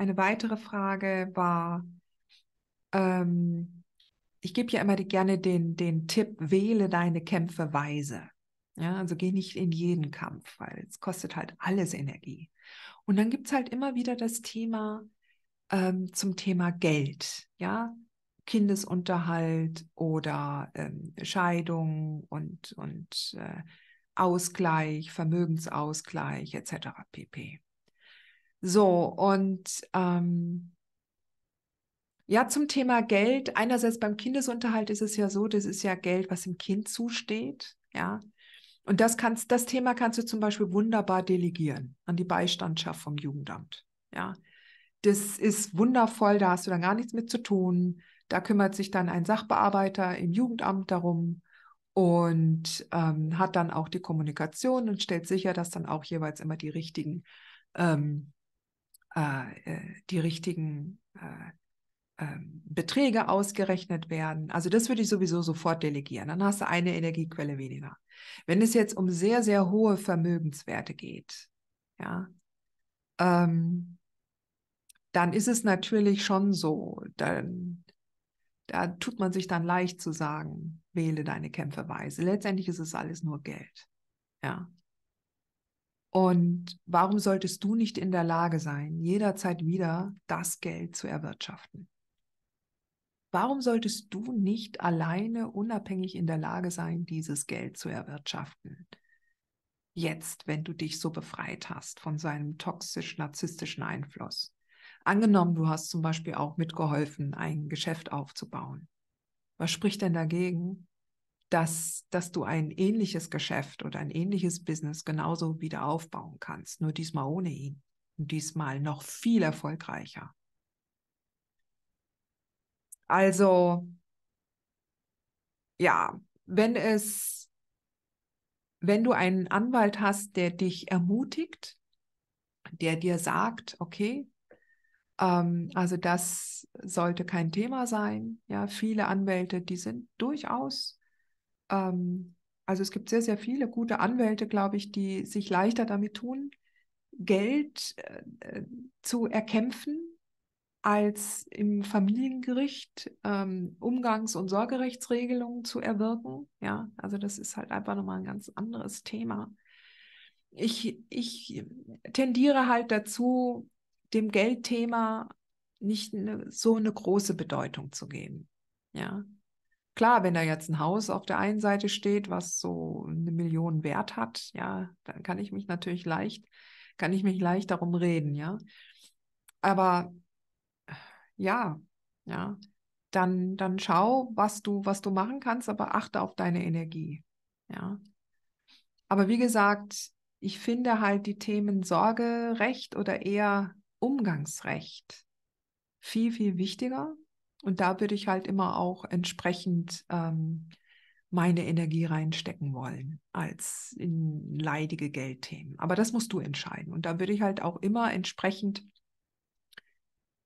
eine weitere Frage war, ähm, ich gebe ja immer die, gerne den, den Tipp, wähle deine Kämpfe weise. Ja, also geh nicht in jeden Kampf, weil es kostet halt alles Energie. Und dann gibt es halt immer wieder das Thema ähm, zum Thema Geld, ja, Kindesunterhalt oder ähm, Scheidung und, und äh, Ausgleich, Vermögensausgleich etc. pp. So, und ähm, ja, zum Thema Geld. Einerseits beim Kindesunterhalt ist es ja so, das ist ja Geld, was dem Kind zusteht. Ja. Und das kannst, das Thema kannst du zum Beispiel wunderbar delegieren an die Beistandschaft vom Jugendamt. Ja. Das ist wundervoll, da hast du dann gar nichts mit zu tun. Da kümmert sich dann ein Sachbearbeiter im Jugendamt darum und ähm, hat dann auch die Kommunikation und stellt sicher, dass dann auch jeweils immer die richtigen ähm, äh, äh, die richtigen äh, ähm, Beträge ausgerechnet werden. Also das würde ich sowieso sofort delegieren. Dann hast du eine Energiequelle weniger. Wenn es jetzt um sehr, sehr hohe Vermögenswerte geht, ja, ähm, dann ist es natürlich schon so, dann, da tut man sich dann leicht zu sagen, wähle deine Kämpfe weise. Letztendlich ist es alles nur Geld. Ja. Und warum solltest du nicht in der Lage sein, jederzeit wieder das Geld zu erwirtschaften? Warum solltest du nicht alleine unabhängig in der Lage sein, dieses Geld zu erwirtschaften? Jetzt, wenn du dich so befreit hast von seinem toxisch-narzisstischen Einfluss. Angenommen, du hast zum Beispiel auch mitgeholfen, ein Geschäft aufzubauen. Was spricht denn dagegen, dass, dass du ein ähnliches Geschäft oder ein ähnliches Business genauso wieder aufbauen kannst, nur diesmal ohne ihn und diesmal noch viel erfolgreicher. Also, ja, wenn es, wenn du einen Anwalt hast, der dich ermutigt, der dir sagt, okay, ähm, also das sollte kein Thema sein. Ja, viele Anwälte, die sind durchaus ähm, also es gibt sehr, sehr viele gute Anwälte, glaube ich, die sich leichter damit tun, Geld äh, äh zu erkämpfen als im Familiengericht ähm, Umgangs- und Sorgerechtsregelungen zu erwirken. Ja, also das ist halt einfach nochmal ein ganz anderes Thema. Ich, ich tendiere halt dazu, dem Geldthema nicht ne, so eine große Bedeutung zu geben. Ja, Klar, wenn da jetzt ein Haus auf der einen Seite steht, was so eine Million wert hat, ja, dann kann ich mich natürlich leicht, kann ich mich leicht darum reden, ja. Aber äh, ja, ja, dann, dann schau, was du, was du machen kannst, aber achte auf deine Energie, ja. Aber wie gesagt, ich finde halt die Themen Sorgerecht oder eher Umgangsrecht viel, viel wichtiger, und da würde ich halt immer auch entsprechend ähm, meine Energie reinstecken wollen als in leidige Geldthemen. Aber das musst du entscheiden. Und da würde ich halt auch immer entsprechend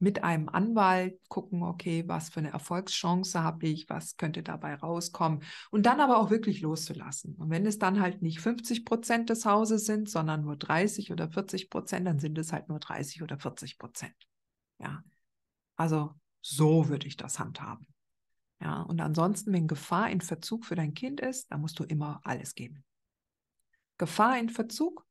mit einem Anwalt gucken, okay, was für eine Erfolgschance habe ich, was könnte dabei rauskommen und dann aber auch wirklich loszulassen. Und wenn es dann halt nicht 50 Prozent des Hauses sind, sondern nur 30 oder 40 Prozent, dann sind es halt nur 30 oder 40 Prozent. Ja, also so würde ich das handhaben. Ja, und ansonsten, wenn Gefahr in Verzug für dein Kind ist, dann musst du immer alles geben. Gefahr in Verzug,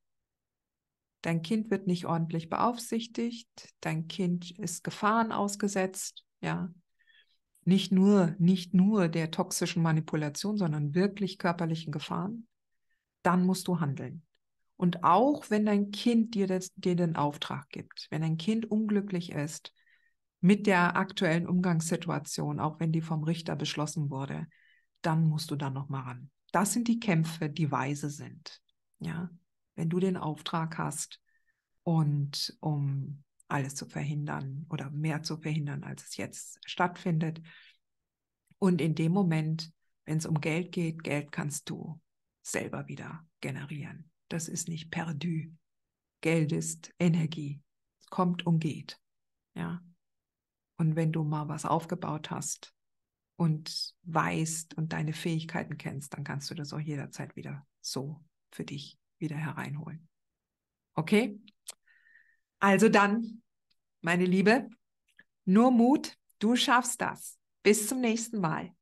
dein Kind wird nicht ordentlich beaufsichtigt, dein Kind ist Gefahren ausgesetzt, ja. Nicht nur, nicht nur der toxischen Manipulation, sondern wirklich körperlichen Gefahren, dann musst du handeln. Und auch wenn dein Kind dir, das, dir den Auftrag gibt, wenn dein Kind unglücklich ist, mit der aktuellen Umgangssituation, auch wenn die vom Richter beschlossen wurde, dann musst du da nochmal ran. Das sind die Kämpfe, die weise sind. Ja, wenn du den Auftrag hast und um alles zu verhindern oder mehr zu verhindern, als es jetzt stattfindet. Und in dem Moment, wenn es um Geld geht, Geld kannst du selber wieder generieren. Das ist nicht perdu. Geld ist Energie. Es kommt und geht. Ja, und wenn du mal was aufgebaut hast und weißt und deine Fähigkeiten kennst, dann kannst du das auch jederzeit wieder so für dich wieder hereinholen. Okay? Also dann, meine Liebe, nur Mut, du schaffst das. Bis zum nächsten Mal.